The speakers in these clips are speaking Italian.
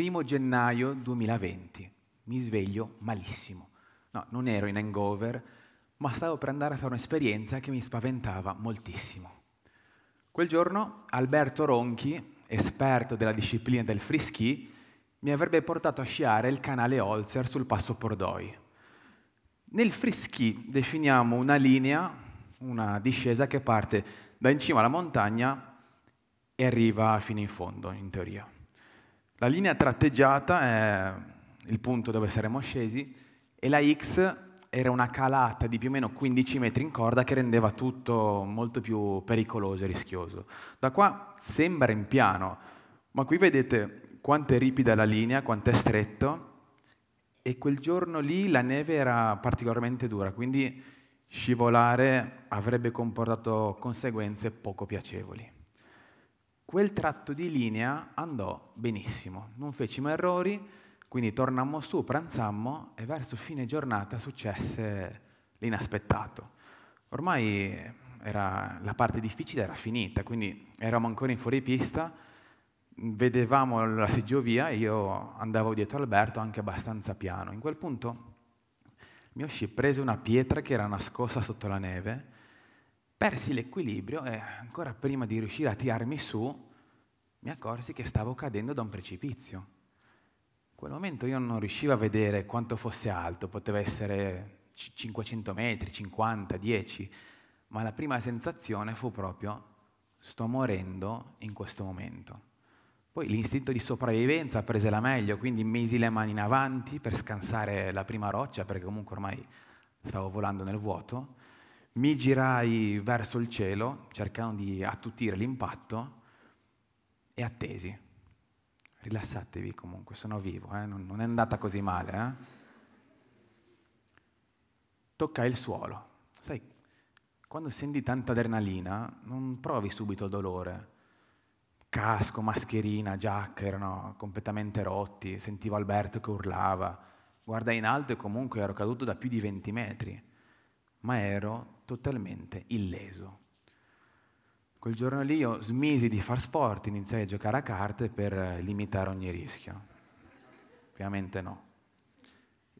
1 gennaio 2020, mi sveglio malissimo. No, non ero in hangover, ma stavo per andare a fare un'esperienza che mi spaventava moltissimo. Quel giorno Alberto Ronchi, esperto della disciplina del free ski, mi avrebbe portato a sciare il canale Holzer sul passo Pordoi. Nel free ski definiamo una linea, una discesa che parte da in cima alla montagna e arriva fino in fondo, in teoria. La linea tratteggiata è il punto dove saremmo scesi e la X era una calata di più o meno 15 metri in corda che rendeva tutto molto più pericoloso e rischioso. Da qua sembra in piano, ma qui vedete quanto è ripida la linea, quanto è stretto e quel giorno lì la neve era particolarmente dura, quindi scivolare avrebbe comportato conseguenze poco piacevoli quel tratto di linea andò benissimo, non fecimo errori, quindi tornammo su, pranzammo e verso fine giornata successe l'inaspettato. Ormai era, la parte difficile era finita, quindi eravamo ancora in fuori pista, vedevamo la seggiovia e io andavo dietro Alberto anche abbastanza piano. In quel punto mio sci prese una pietra che era nascosta sotto la neve Persi l'equilibrio e ancora prima di riuscire a tirarmi su, mi accorsi che stavo cadendo da un precipizio. In quel momento io non riuscivo a vedere quanto fosse alto, poteva essere 500 metri, 50, 10, ma la prima sensazione fu proprio sto morendo in questo momento. Poi l'istinto di sopravvivenza prese la meglio, quindi misi le mani in avanti per scansare la prima roccia, perché comunque ormai stavo volando nel vuoto mi girai verso il cielo, cercando di attutire l'impatto, e attesi. Rilassatevi comunque, sono vivo, eh? non, non, è andata così male. Eh? Toccai il suolo. Sai, quando senti tanta adrenalina, non provi subito dolore. Casco, mascherina, giacca erano completamente rotti, sentivo Alberto che urlava. Guardai in alto e comunque ero caduto da più di 20 metri, ma ero totalmente illeso. Quel giorno lì io smisi di far sport, iniziai a giocare a carte per eh, limitare ogni rischio. Ovviamente no.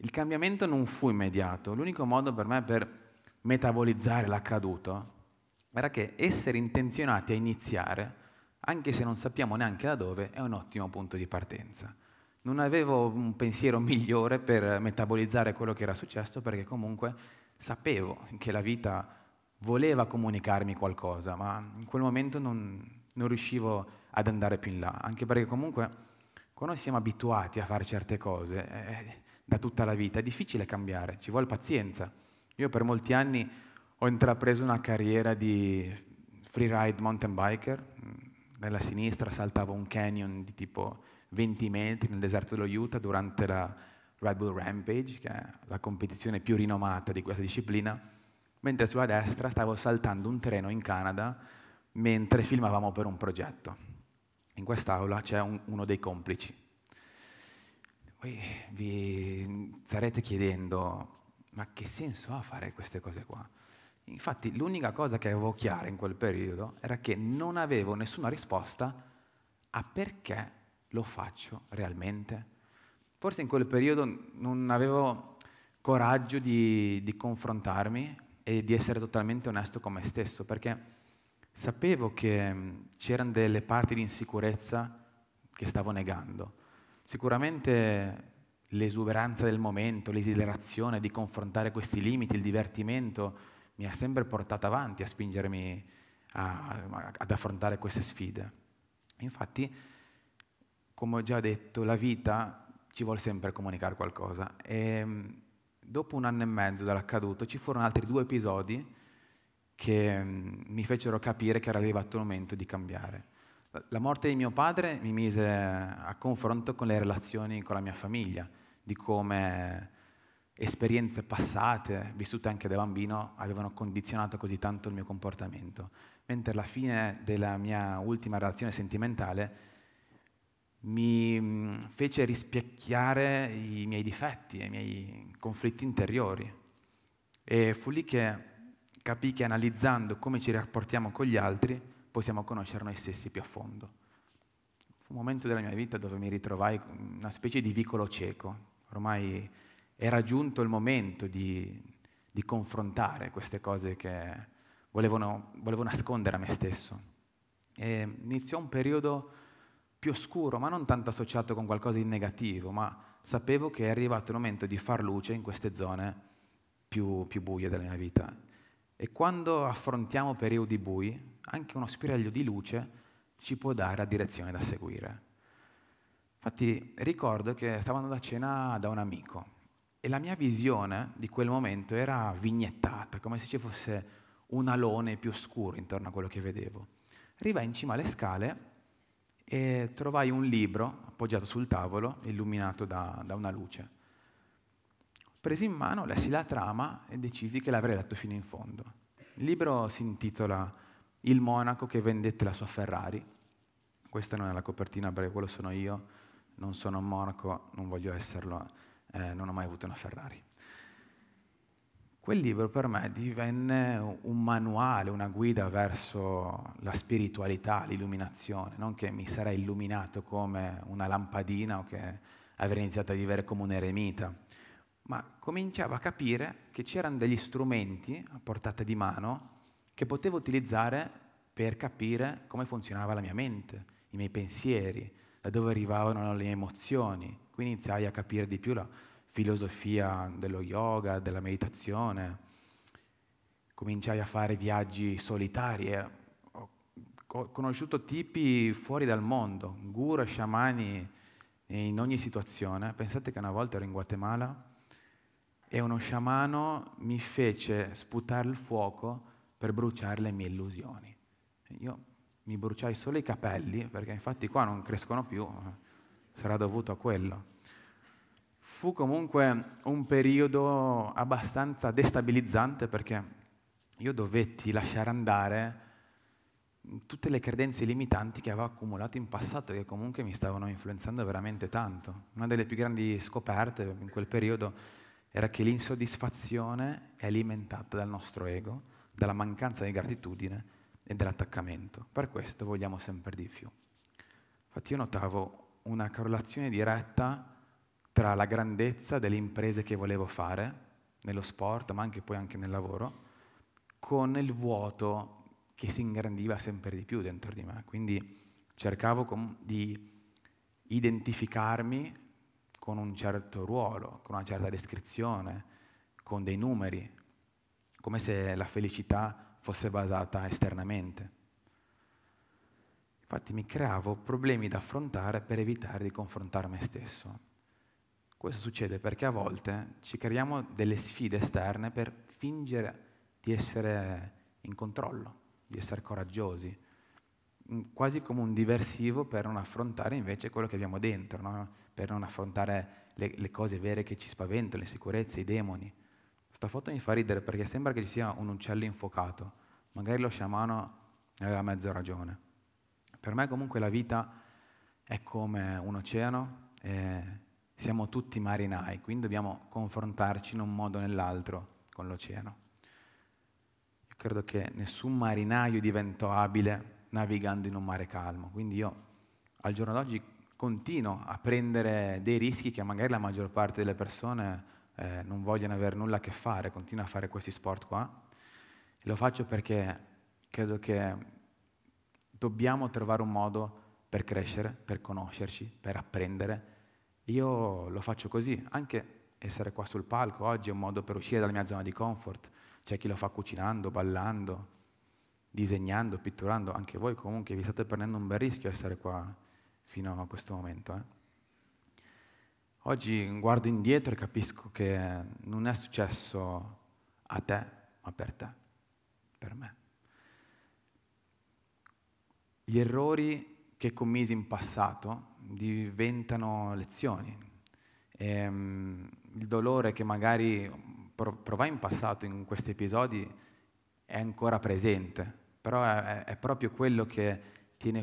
Il cambiamento non fu immediato, l'unico modo per me per metabolizzare l'accaduto era che essere intenzionati a iniziare, anche se non sappiamo neanche da dove, è un ottimo punto di partenza. Non avevo un pensiero migliore per metabolizzare quello che era successo perché comunque Sapevo che la vita voleva comunicarmi qualcosa, ma in quel momento non, non riuscivo ad andare più in là, anche perché comunque quando siamo abituati a fare certe cose eh, da tutta la vita è difficile cambiare, ci vuole pazienza. Io per molti anni ho intrapreso una carriera di freeride mountain biker, mm, nella sinistra saltavo un canyon di tipo 20 metri nel deserto dello Utah durante la Red Bull Rampage, che è la competizione più rinomata di questa disciplina, mentre sulla destra stavo saltando un treno in Canada mentre filmavamo per un progetto. In quest'aula c'è un, uno dei complici. Voi vi starete chiedendo, ma che senso ha fare queste cose qua? Infatti l'unica cosa che avevo chiara in quel periodo era che non avevo nessuna risposta a perché lo faccio realmente Forse in quel periodo non avevo coraggio di, di confrontarmi e di essere totalmente onesto con me stesso, perché sapevo che mm, c'erano delle parti di insicurezza che stavo negando. Sicuramente l'esuberanza del momento, l'esilerazione di confrontare questi limiti, il divertimento, mi ha sempre portato avanti a spingermi a, a, ad affrontare queste sfide. Infatti, come ho già detto, la vita ci vuole sempre comunicare qualcosa. E ehm, dopo un anno e mezzo dall'accaduto ci furono altri due episodi che mm, mi fecero capire che era arrivato il momento di cambiare. La morte di mio padre mi mise a confronto con le relazioni con la mia famiglia, di come esperienze passate, vissute anche da bambino, avevano condizionato così tanto il mio comportamento. Mentre alla fine della mia ultima relazione sentimentale mi mm, fece rispecchiare i miei difetti e i miei conflitti interiori. E fu lì che capì che analizzando come ci rapportiamo con gli altri possiamo conoscere noi stessi più a fondo. Fu un momento della mia vita dove mi ritrovai una specie di vicolo cieco. Ormai era giunto il momento di, di confrontare queste cose che volevo, volevo nascondere a me stesso. E iniziò un periodo più oscuro, ma non tanto associato con qualcosa di negativo, ma sapevo che è arrivato il momento di far luce in queste zone più, più buie della mia vita. E quando affrontiamo periodi bui, anche uno spiraglio di luce ci può dare la direzione da seguire. Infatti ricordo che stavo andando a cena da un amico e la mia visione di quel momento era vignettata, come se ci fosse un alone più scuro intorno a quello che vedevo. Arriva in cima alle scale e trovai un libro appoggiato sul tavolo, illuminato da, da una luce. Presi in mano, lessi la trama e decisi che l'avrei letto fino in fondo. Il libro si intitola Il monaco che vendette la sua Ferrari. Questa non è la copertina perché quello sono io, non sono un monaco, non voglio esserlo, eh, non ho mai avuto una Ferrari quel libro per me divenne un manuale, una guida verso la spiritualità, l'illuminazione, non che mi sarei illuminato come una lampadina o che avrei iniziato a vivere come un eremita, ma cominciavo a capire che c'erano degli strumenti a portata di mano che potevo utilizzare per capire come funzionava la mia mente, i miei pensieri, da dove arrivavano le mie emozioni. Qui iniziai a capire di più la, filosofia dello yoga, della meditazione, cominciai a fare viaggi solitari, ho conosciuto tipi fuori dal mondo, guru, sciamani, in ogni situazione. Pensate che una volta ero in Guatemala e uno sciamano mi fece sputare il fuoco per bruciare le mie illusioni. Io mi bruciai solo i capelli, perché infatti qua non crescono più, sarà dovuto a quello fu comunque un periodo abbastanza destabilizzante perché io dovetti lasciare andare tutte le credenze limitanti che avevo accumulato in passato che comunque mi stavano influenzando veramente tanto. Una delle più grandi scoperte in quel periodo era che l'insoddisfazione è alimentata dal nostro ego, dalla mancanza di gratitudine e dall'attaccamento. Per questo vogliamo sempre di più. Infatti io notavo una correlazione diretta tra la grandezza delle imprese che volevo fare, nello sport, ma anche poi anche nel lavoro, con il vuoto che si ingrandiva sempre di più dentro di me. Quindi cercavo di identificarmi con un certo ruolo, con una certa descrizione, con dei numeri, come se la felicità fosse basata esternamente. Infatti mi creavo problemi da affrontare per evitare di confrontare me stesso. Questo succede perché a volte ci creiamo delle sfide esterne per fingere di essere in controllo, di essere coraggiosi, mm, quasi come un diversivo per non affrontare invece quello che abbiamo dentro, no? per non affrontare le, le, cose vere che ci spaventano, le sicurezze, i demoni. Sta foto mi fa ridere perché sembra che ci sia un uccello infuocato, magari lo sciamano aveva mezzo ragione. Per me comunque la vita è come un oceano. Eh, siamo tutti marinai, quindi dobbiamo confrontarci in un modo o nell'altro con l'oceano. Io credo che nessun marinaio diventò abile navigando in un mare calmo, quindi io al giorno d'oggi continuo a prendere dei rischi che magari la maggior parte delle persone eh, non vogliono avere nulla a che fare, continuo a fare questi sport qua. E lo faccio perché credo che dobbiamo trovare un modo per crescere, per conoscerci, per apprendere io lo faccio così, anche essere qua sul palco oggi è un modo per uscire dalla mia zona di comfort. C'è chi lo fa cucinando, ballando, disegnando, pitturando. Anche voi comunque vi state prendendo un bel rischio essere qua fino a questo momento. Eh? Oggi guardo indietro e capisco che non è successo a te, ma per te, per me. Gli errori che commisi in passato diventano lezioni. E, ehm, il dolore che magari provai in passato in questi episodi è ancora presente, però è, è proprio quello che tiene,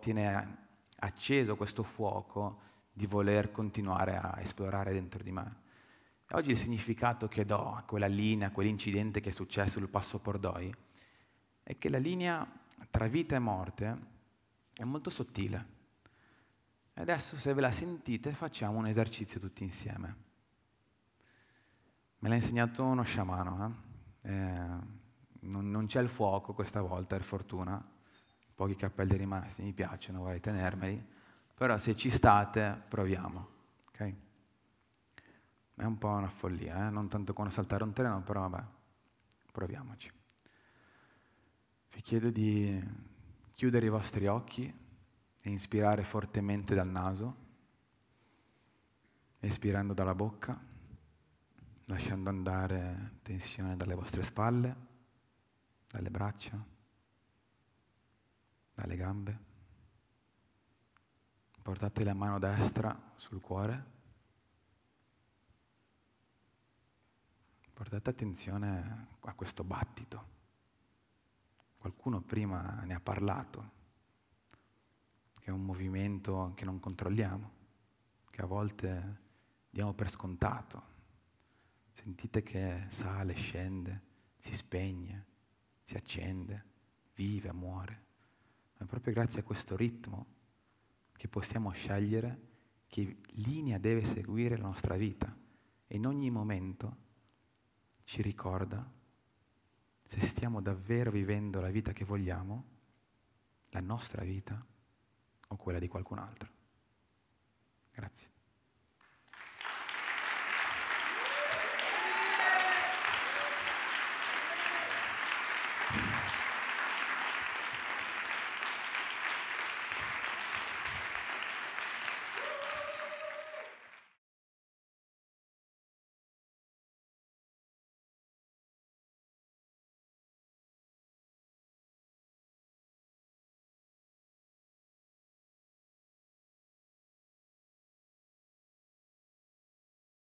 tiene acceso questo fuoco di voler continuare a esplorare dentro di me. E oggi il significato che do a quella linea, a quell'incidente che è successo sul passo Pordoi, è che la linea tra vita e morte è molto sottile. E adesso se ve la sentite facciamo un esercizio tutti insieme. Me l'ha insegnato uno sciamano. Eh? Eh, non, non, c'è il fuoco questa volta, per fortuna. Pochi cappelli rimasti, mi piacciono, vorrei tenermeli. Però se ci state, proviamo. Okay? È un po' una follia, eh? non tanto come saltare un treno, però vabbè, proviamoci. Vi chiedo di chiudere i vostri occhi e inspirare fortemente dal naso, espirando dalla bocca, lasciando andare tensione dalle vostre spalle, dalle braccia, dalle gambe. Portate la mano destra sul cuore. Portate attenzione a questo battito qualcuno prima ne ha parlato, che è un movimento che non controlliamo, che a volte diamo per scontato. Sentite che sale, scende, si spegne, si accende, vive, muore. è proprio grazie a questo ritmo che possiamo scegliere che linea deve seguire la nostra vita e in ogni momento ci ricorda se stiamo davvero vivendo la vita che vogliamo, la nostra vita o quella di qualcun altro. Grazie.